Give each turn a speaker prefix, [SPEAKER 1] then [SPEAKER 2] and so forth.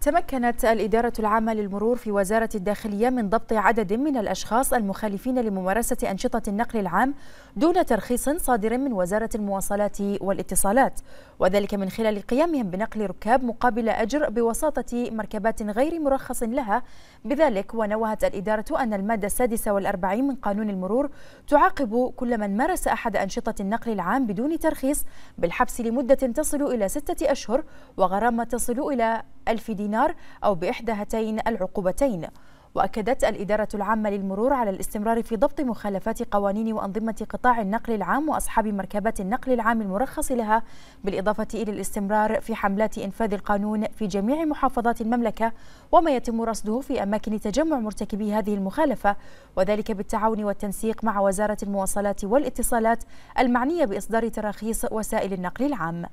[SPEAKER 1] تمكنت الإدارة العامة للمرور في وزارة الداخلية من ضبط عدد من الأشخاص المخالفين لممارسة أنشطة النقل العام دون ترخيص صادر من وزارة المواصلات والاتصالات وذلك من خلال قيامهم بنقل ركاب مقابل أجر بوساطة مركبات غير مرخص لها بذلك ونوهت الإدارة أن المادة السادسة والأربعين من قانون المرور تعاقب كل من مارس أحد أنشطة النقل العام بدون ترخيص بالحبس لمدة تصل إلى ستة أشهر وغرامة تصل إلى ألف دينار أو بإحدى هاتين العقوبتين وأكدت الإدارة العامة للمرور على الاستمرار في ضبط مخالفات قوانين وأنظمة قطاع النقل العام وأصحاب مركبات النقل العام المرخص لها بالإضافة إلى الاستمرار في حملات إنفاذ القانون في جميع محافظات المملكة وما يتم رصده في أماكن تجمع مرتكبي هذه المخالفة وذلك بالتعاون والتنسيق مع وزارة المواصلات والاتصالات المعنية بإصدار تراخيص وسائل النقل العام